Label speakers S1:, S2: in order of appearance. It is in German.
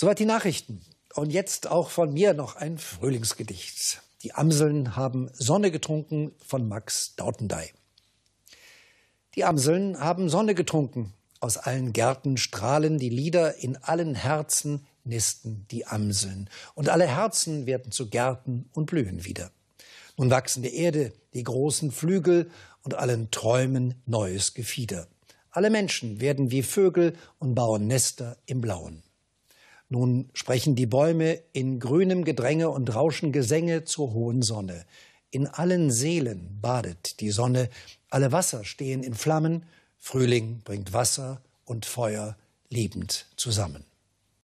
S1: Soweit die Nachrichten. Und jetzt auch von mir noch ein Frühlingsgedicht. Die Amseln haben Sonne getrunken von Max Dautendey. Die Amseln haben Sonne getrunken. Aus allen Gärten strahlen die Lieder, in allen Herzen nisten die Amseln. Und alle Herzen werden zu Gärten und blühen wieder. Nun wachsen der Erde die großen Flügel und allen Träumen neues Gefieder. Alle Menschen werden wie Vögel und bauen Nester im Blauen. Nun sprechen die Bäume in grünem Gedränge und rauschen Gesänge zur hohen Sonne. In allen Seelen badet die Sonne, alle Wasser stehen in Flammen, Frühling bringt Wasser und Feuer lebend zusammen.